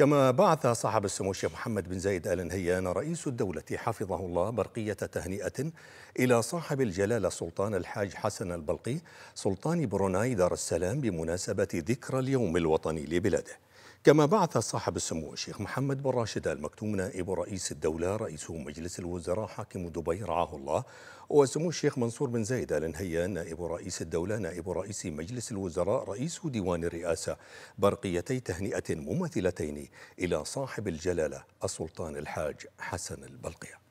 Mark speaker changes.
Speaker 1: كما بعث صاحب السمو الشيخ محمد بن زايد ال نهيان رئيس الدولة حفظه الله برقية تهنئة إلى صاحب الجلالة السلطان الحاج حسن البلقي سلطان بروناي دار السلام بمناسبة ذكرى اليوم الوطني لبلاده كما بعث صاحب السمو الشيخ محمد بن راشد آل مكتوم نائب رئيس الدولة رئيس مجلس الوزراء حاكم دبي رعاه الله وسمو الشيخ منصور بن زايد آل نهيان نائب رئيس الدولة نائب رئيس مجلس الوزراء رئيس ديوان الرئاسة برقيتي تهنئة مماثلتين إلى صاحب الجلالة السلطان الحاج حسن البلقيه